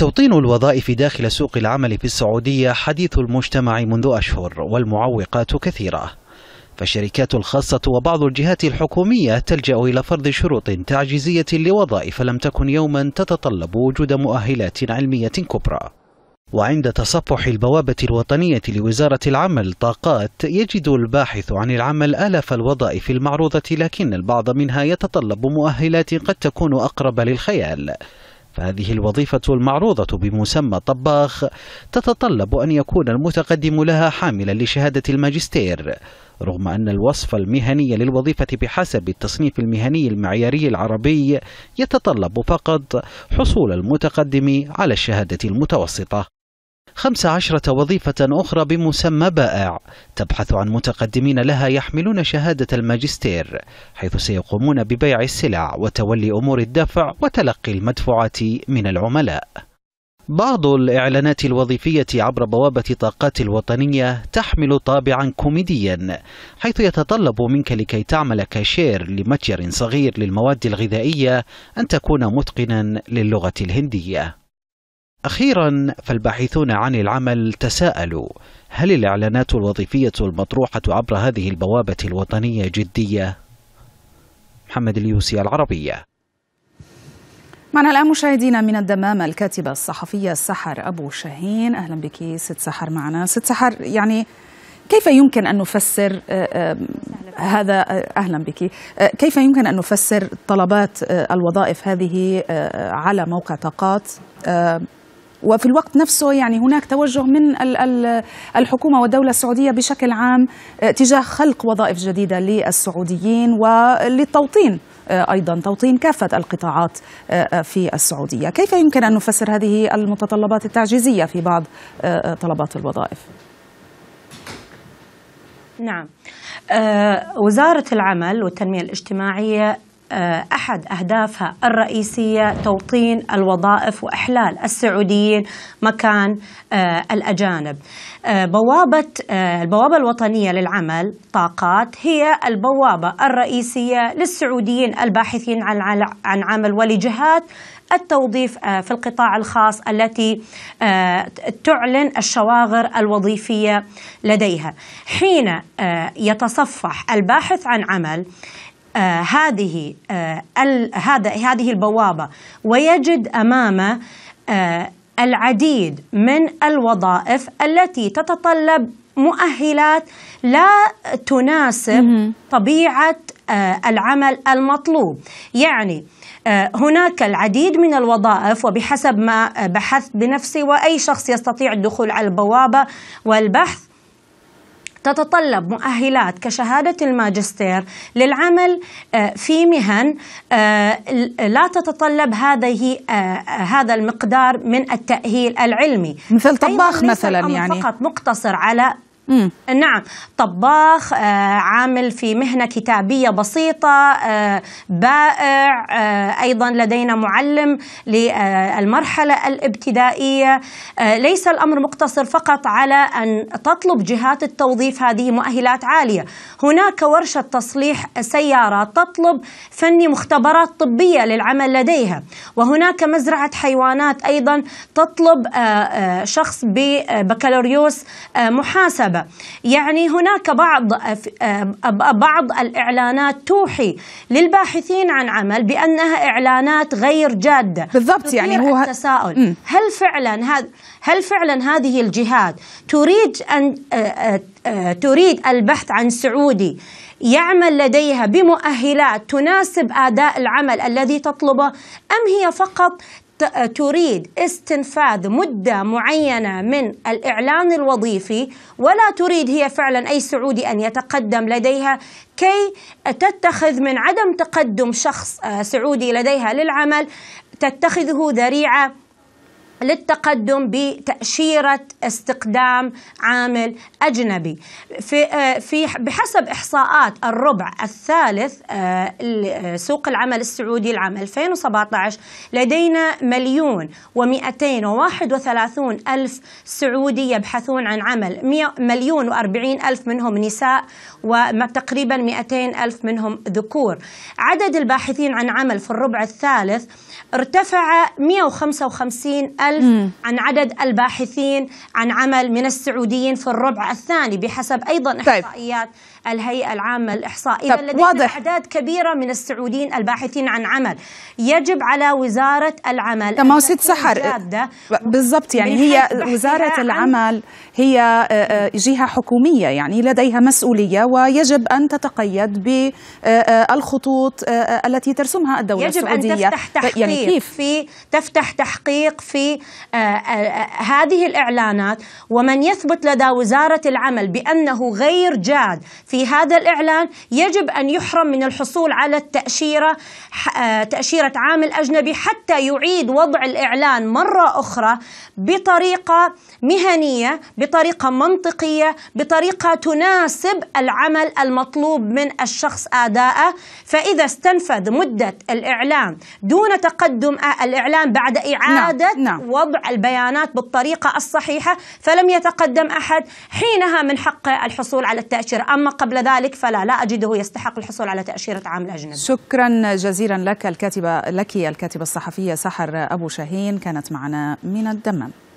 توطين الوظائف داخل سوق العمل في السعودية حديث المجتمع منذ أشهر والمعوقات كثيرة فالشركات الخاصة وبعض الجهات الحكومية تلجأ إلى فرض شروط تعجيزية لوظائف لم تكن يوما تتطلب وجود مؤهلات علمية كبرى وعند تصفح البوابة الوطنية لوزارة العمل طاقات يجد الباحث عن العمل آلاف الوظائف المعروضة لكن البعض منها يتطلب مؤهلات قد تكون أقرب للخيال فهذه الوظيفة المعروضة بمسمى طباخ تتطلب أن يكون المتقدم لها حاملا لشهادة الماجستير رغم أن الوصف المهني للوظيفة بحسب التصنيف المهني المعياري العربي يتطلب فقط حصول المتقدم على الشهادة المتوسطة خمس عشرة وظيفة أخرى بمسمى بائع تبحث عن متقدمين لها يحملون شهادة الماجستير حيث سيقومون ببيع السلع وتولي أمور الدفع وتلقي المدفوعات من العملاء بعض الإعلانات الوظيفية عبر بوابة طاقات الوطنية تحمل طابعا كوميديا حيث يتطلب منك لكي تعمل كاشير لمتجر صغير للمواد الغذائية أن تكون متقنا للغة الهندية أخيرا فالباحثون عن العمل تساءلوا هل الإعلانات الوظيفية المطروحة عبر هذه البوابة الوطنية جدية؟ محمد اليوسي العربية معنا الآن مشاهدينا من الدمام الكاتبة الصحفية سحر أبو شاهين أهلا بك ست سحر معنا ست سحر يعني كيف يمكن أن نفسر آه، آه، هذا آه، أهلا بك كيف يمكن أن نفسر طلبات الوظائف هذه على موقع طاقات وفي الوقت نفسه يعني هناك توجه من الحكومه والدوله السعوديه بشكل عام آه، تجاه خلق وظائف جديده للسعوديين وللتوطين آه، ايضا توطين كافه القطاعات آه، في السعوديه، كيف يمكن ان نفسر هذه المتطلبات التعجيزيه في بعض طلبات الوظائف؟ نعم. وزاره العمل والتنميه الاجتماعيه آه، أحد أهدافها الرئيسية توطين الوظائف وإحلال السعوديين مكان آه، الأجانب آه، بوابة البوابة الوطنية للعمل طاقات هي البوابة الرئيسية للسعوديين الباحثين عن عمل ولجهات التوظيف في القطاع الخاص التي تعلن الشواغر الوظيفية لديها حين يتصفح الباحث عن عمل آه هذه آه هذا هذه البوابه ويجد امامه آه العديد من الوظائف التي تتطلب مؤهلات لا تناسب طبيعه آه، العمل المطلوب يعني آه، هناك العديد من الوظائف وبحسب ما آه، بحثت بنفسي واي شخص يستطيع الدخول على البوابه والبحث تتطلب مؤهلات كشهادة الماجستير للعمل آه، في مهن آه، لا تتطلب هذه آه، هذا المقدار من التأهيل العلمي مثل طباخ مثلا يعني فقط مقتصر على مم. نعم طباخ آه، عامل في مهنة كتابية بسيطة آه، بائع آه، أيضا لدينا معلم للمرحلة الابتدائية آه، ليس الأمر مقتصر فقط على أن تطلب جهات التوظيف هذه مؤهلات عالية هناك ورشة تصليح سيارة تطلب فني مختبرات طبية للعمل لديها وهناك مزرعة حيوانات أيضا تطلب آه، آه، شخص ببكالوريوس محاسبة يعني هناك بعض بعض الإعلانات توحي للباحثين عن عمل بأنها إعلانات غير جادة بالضبط يعني هو التساؤل هل فعلا هذا هل فعلا هذه الجهات تريد أن تريد البحث عن سعودي يعمل لديها بمؤهلات تناسب اداء العمل الذي تطلبه ام هي فقط آه، تريد استنفاذ مدة معينة من الإعلان الوظيفي ولا تريد هي فعلا أي سعودي أن يتقدم لديها كي تتخذ من عدم تقدم شخص آه، سعودي لديها للعمل تتخذه ذريعة للتقدم بتأشيرة استقدام عامل أجنبي في, آه، في بحسب إحصاءات الربع الثالث آه، سوق العمل السعودي العام 2017 لدينا مليون و231 ألف سعودي يبحثون عن عمل مليون و ألف منهم نساء وتقريبا 200 ألف منهم ذكور عدد الباحثين عن عمل في الربع الثالث ارتفع 155 ألف ألف مم. عن عدد الباحثين عن عمل من السعوديين في الربع الثاني بحسب أيضا طيب. إحصائيات طيب. الهيئة العامة الإحصاء إذا لدينا واضح. أعداد كبيرة من السعوديين الباحثين عن عمل يجب على وزارة العمل طيب ما ست سحر بالضبط يعني هي وزارة العمل هي آه، آه، جهة حكومية يعني لديها مسؤولية ويجب أن تتقيد بالخطوط آه، التي ترسمها الدولة يجب السعودية يجب أن تفتح يعني تحقيق يعني كيف؟ في تفتح تحقيق في آه، آه، آه، هذه الإعلانات ومن يثبت لدى وزارة العمل بأنه غير جاد في هذا الإعلان يجب أن يحرم من الحصول على التأشيرة تأشيرة عامل أجنبي حتى يعيد وضع الإعلان مرة أخرى بطريقة مهنية بطريقة منطقية بطريقة تناسب العمل المطلوب من الشخص أداءه فإذا استنفذ مدة الإعلان دون تقدم الإعلان بعد نعم، إعادة نعم. نعم. وضع البيانات بالطريقة الصحيحة فلم يتقدم أحد حينها من حق الحصول على التأشيرة أما قبل ذلك فلا لا أجده يستحق الحصول على تأشيرة عمل أجنبي شكرا جزيلا لك الكاتبة لك الكاتبة الصحفية سحر أبو شاهين كانت معنا من الدمام